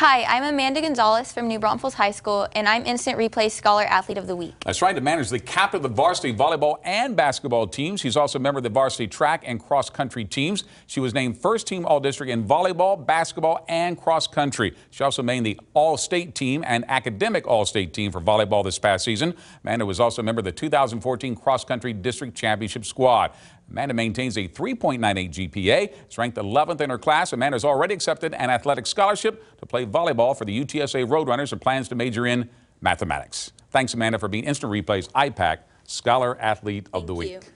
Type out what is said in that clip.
Hi, I'm Amanda Gonzalez from New Braunfels High School, and I'm Instant Replay Scholar Athlete of the Week. That's right, to manage the captain of the varsity volleyball and basketball teams. She's also a member of the varsity track and cross country teams. She was named first team All District in volleyball, basketball, and cross country. She also made the All State team and academic All State team for volleyball this past season. Amanda was also a member of the 2014 Cross Country District Championship squad. Amanda maintains a 3.98 GPA, She's ranked 11th in her class. Amanda's already accepted an athletic scholarship to play volleyball for the UTSA Roadrunners and plans to major in mathematics. Thanks, Amanda, for being Instant Replay's IPAC Scholar Athlete of the Week.